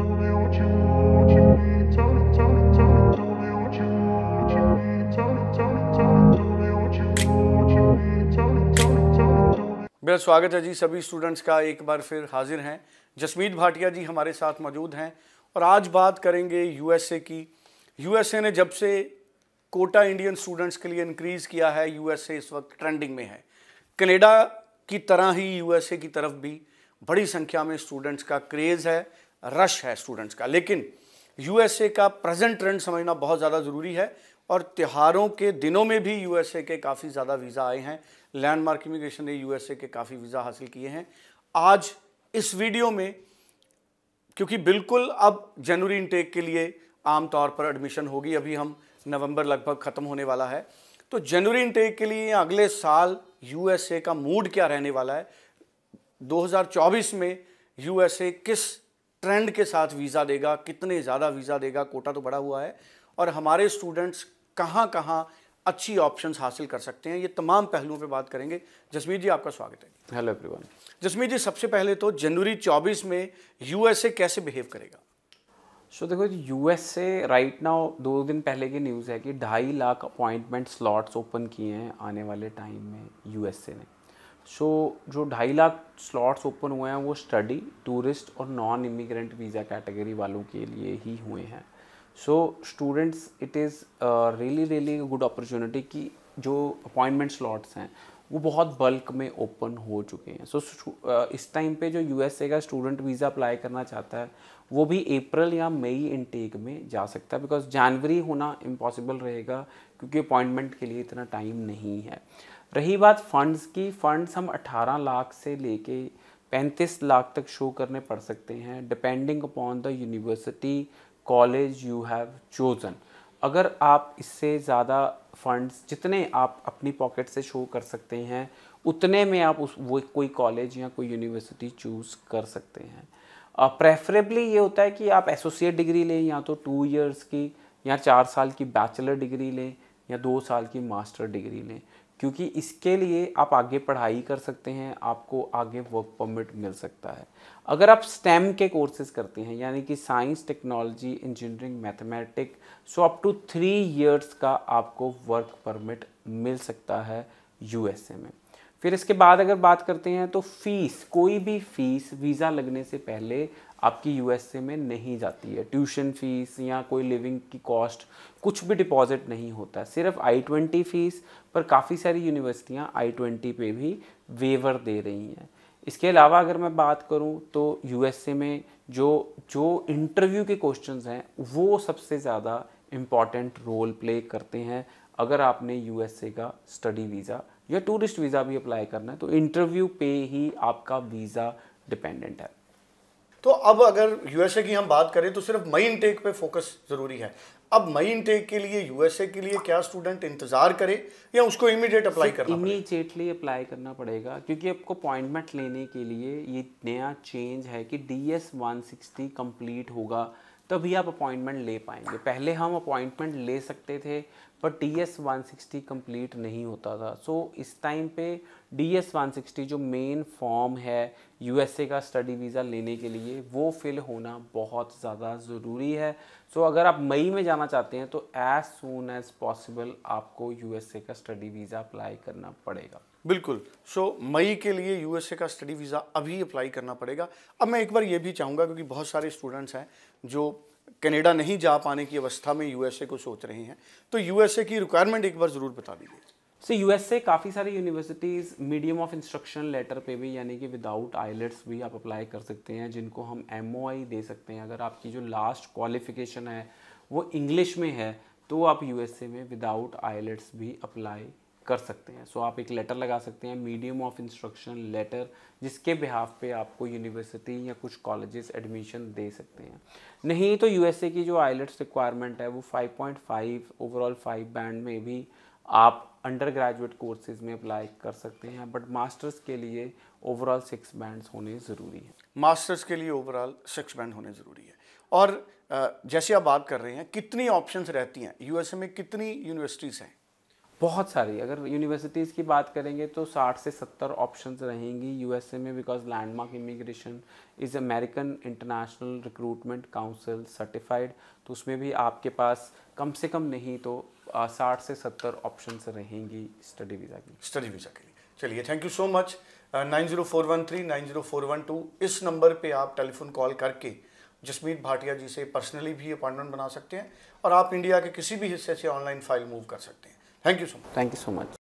मेरा स्वागत है जी सभी स्टूडेंट्स का एक बार फिर हाजिर हैं जसमीत भाटिया जी हमारे साथ मौजूद हैं और आज बात करेंगे यूएसए की यूएसए ने जब से कोटा इंडियन स्टूडेंट्स के लिए इंक्रीज़ किया है यूएसए इस वक्त ट्रेंडिंग में है कनाडा की तरह ही यूएसए की तरफ भी बड़ी संख्या में स्टूडेंट्स का क्रेज़ है रश है स्टूडेंट्स का लेकिन यूएसए का प्रेजेंट ट्रेंड समझना बहुत ज़्यादा ज़रूरी है और त्योहारों के दिनों में भी यूएसए के काफ़ी ज़्यादा वीज़ा आए हैं लैंडमार्क इमिग्रेशन ने यूएसए के काफ़ी वीज़ा हासिल किए हैं आज इस वीडियो में क्योंकि बिल्कुल अब जनवरी इनटेक के लिए आमतौर पर एडमिशन होगी अभी हम नवंबर लगभग ख़त्म होने वाला है तो जनवरी इनटेक के लिए अगले साल यूएसए का मूड क्या रहने वाला है दो में यूएसए किस ट्रेंड के साथ वीज़ा देगा कितने ज़्यादा वीज़ा देगा कोटा तो बड़ा हुआ है और हमारे स्टूडेंट्स कहाँ कहाँ अच्छी ऑप्शंस हासिल कर सकते हैं ये तमाम पहलुओं पे बात करेंगे जसमीत जी आपका स्वागत है हेलो एवरीवन जसमीत जी सबसे पहले तो जनवरी 24 में यूएसए कैसे बिहेव करेगा सो so, देखो यू राइट नाउ दो दिन पहले की न्यूज़ है कि ढाई लाख अपॉइंटमेंट स्लॉट्स ओपन किए हैं आने वाले टाइम में यू ने सो so, जो ढाई लाख स्लॉट्स ओपन हुए हैं वो स्टडी टूरिस्ट और नॉन इमिग्रेंट वीज़ा कैटेगरी वालों के लिए ही हुए हैं so students it is really really good opportunity कि जो अपॉइंटमेंट स्लॉट्स हैं वो बहुत बल्क में ओपन हो चुके हैं सो so, uh, इस टाइम पे जो यूएसए का स्टूडेंट वीज़ा अप्लाई करना चाहता है वो भी अप्रैल या मई इनटेक में जा सकता है बिकॉज जनवरी होना इम्पॉसिबल रहेगा क्योंकि अपॉइंटमेंट के लिए इतना टाइम नहीं है रही बात फंड्स की फंड्स हम 18 लाख से लेके 35 लाख तक शो करने पड़ सकते हैं depending upon the university college you have chosen अगर आप इससे ज़्यादा फंड्स जितने आप अपनी पॉकेट से शो कर सकते हैं उतने में आप उस वो कोई कॉलेज या कोई यूनिवर्सिटी चूज़ कर सकते हैं प्रेफरेबली uh, ये होता है कि आप एसोसिएट डिग्री लें या तो टू इयर्स की या चार साल की बैचलर डिग्री लें या दो साल की मास्टर डिग्री लें क्योंकि इसके लिए आप आगे पढ़ाई कर सकते हैं आपको आगे वर्क परमिट मिल सकता है अगर आप स्टेम के कोर्सेज करते हैं यानी कि science technology engineering mathematic so up to three years का आपको वर्क परमिट मिल सकता है यूएसए में फिर इसके बाद अगर बात करते हैं तो फीस कोई भी फीस वीज़ा लगने से पहले आपकी यूएसए में नहीं जाती है ट्यूशन फीस या कोई लिविंग की कॉस्ट कुछ भी डिपॉजिट नहीं होता है सिर्फ आई ट्वेंटी फ़ीस पर काफ़ी सारी यूनिवर्सिटियाँ आई ट्वेंटी पे भी वेवर दे रही हैं इसके अलावा अगर मैं बात करूँ तो यू में जो जो इंटरव्यू के क्वेश्चन हैं वो सबसे ज़्यादा इम्पॉर्टेंट रोल प्ले करते हैं अगर आपने यू का स्टडी वीज़ा या टूरिस्ट वीज़ा भी अप्लाई करना है तो इंटरव्यू पे ही आपका वीज़ा डिपेंडेंट है तो अब अगर यूएसए की हम बात करें तो सिर्फ मई इनटेक पे फोकस ज़रूरी है अब मई इनटेक के लिए यूएसए के लिए क्या स्टूडेंट इंतज़ार करे या उसको इमीडिएट अप्लाई करना इमीडिएटली अप्लाई करना पड़ेगा क्योंकि आपको अपॉइंटमेंट लेने के लिए ये नया चेंज है कि D S one sixty complete होगा तभी आप अपॉइंटमेंट ले पाएंगे पहले हम अपॉइंटमेंट ले सकते थे पर T S one sixty complete नहीं होता था सो so, इस टाइम पे डी एस वन सिक्सटी जो मेन फॉर्म है यू एस ए का स्टडी वीज़ा लेने के लिए वो फिल होना बहुत ज़्यादा ज़रूरी है सो so, अगर आप मई में जाना चाहते हैं तो एज सुन एज पॉसिबल आपको यू एस ए का स्टडी वीज़ा अप्लाई करना पड़ेगा बिल्कुल सो so, मई के लिए यू एस ए का स्टडी वीज़ा अभी अप्लाई करना पड़ेगा अब मैं एक बार ये भी चाहूँगा क्योंकि बहुत सारे स्टूडेंट्स हैं जो कनेडा नहीं जा पाने की अवस्था में यू एस ए को सोच रहे हैं तो यू एस ए की रिक्वायरमेंट एक बार ज़रूर बता दीजिए सो एस ए काफ़ी सारी universities medium of instruction letter पे भी यानी कि विदाउट आईलेट्स भी आप अप्लाई कर सकते हैं जिनको हम एम दे सकते हैं अगर आपकी जो लास्ट क्वालिफिकेशन है वो इंग्लिश में है तो आप ए में विदाउट आईलेट्स भी अप्लाई कर सकते हैं सो so, आप एक लेटर लगा सकते हैं मीडियम ऑफ इंस्ट्रक्शन लेटर जिसके बिहाफ पे आपको यूनिवर्सिटी या कुछ कॉलेजेस एडमिशन दे सकते हैं नहीं तो ए की जो आईलेट्स रिक्वायरमेंट है वो 5.5 ओवरऑल 5 बैंड में भी आप अंडर ग्रेजुएट कोर्सेज में अप्लाई कर सकते हैं बट मास्टर्स के लिए ओवरऑल सिक्स बैंड्स होने ज़रूरी है मास्टर्स के लिए ओवरऑल सिक्स बैंड होने ज़रूरी है और जैसे आप बात कर रहे हैं कितनी ऑप्शंस रहती हैं यूएसए में कितनी यूनिवर्सिटीज़ हैं बहुत सारी अगर यूनिवर्सिटीज़ की बात करेंगे तो 60 से 70 ऑप्शंस रहेंगी यूएसए में because Landmark Immigration is American International Recruitment Council certified तो उसमें भी आपके पास कम से कम नहीं तो साठ से सत्तर ऑप्शन रहेंगी स्टडी वीज़ा की स्टडी वीज़ा के लिए चलिए thank you so much nine zero four one three nine zero four one two इस नंबर पे आप टेलीफोन कॉल करके जसमीत भाटिया जी से पर्सनली भी अपॉइंटमेंट बना सकते हैं और आप इंडिया के किसी भी हिस्से से ऑनलाइन फाइल मूव कर सकते हैं thank you so much thank you so much